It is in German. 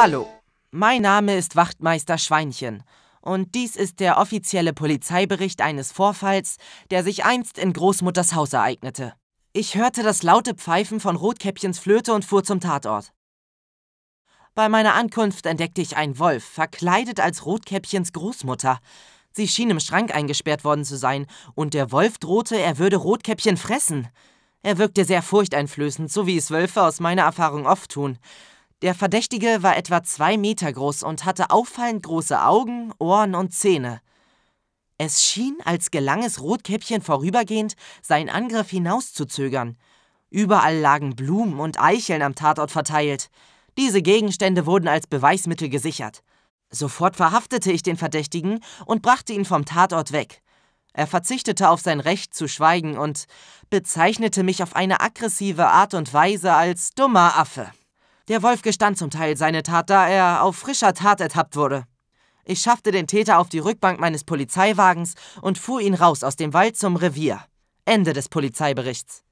Hallo, mein Name ist Wachtmeister Schweinchen und dies ist der offizielle Polizeibericht eines Vorfalls, der sich einst in Großmutters Haus ereignete. Ich hörte das laute Pfeifen von Rotkäppchens Flöte und fuhr zum Tatort. Bei meiner Ankunft entdeckte ich einen Wolf, verkleidet als Rotkäppchens Großmutter. Sie schien im Schrank eingesperrt worden zu sein, und der Wolf drohte, er würde Rotkäppchen fressen. Er wirkte sehr furchteinflößend, so wie es Wölfe aus meiner Erfahrung oft tun. Der Verdächtige war etwa zwei Meter groß und hatte auffallend große Augen, Ohren und Zähne. Es schien, als gelang es Rotkäppchen vorübergehend, seinen Angriff hinauszuzögern. Überall lagen Blumen und Eicheln am Tatort verteilt. Diese Gegenstände wurden als Beweismittel gesichert. Sofort verhaftete ich den Verdächtigen und brachte ihn vom Tatort weg. Er verzichtete auf sein Recht zu schweigen und bezeichnete mich auf eine aggressive Art und Weise als dummer Affe. Der Wolf gestand zum Teil seine Tat, da er auf frischer Tat ertappt wurde. Ich schaffte den Täter auf die Rückbank meines Polizeiwagens und fuhr ihn raus aus dem Wald zum Revier. Ende des Polizeiberichts.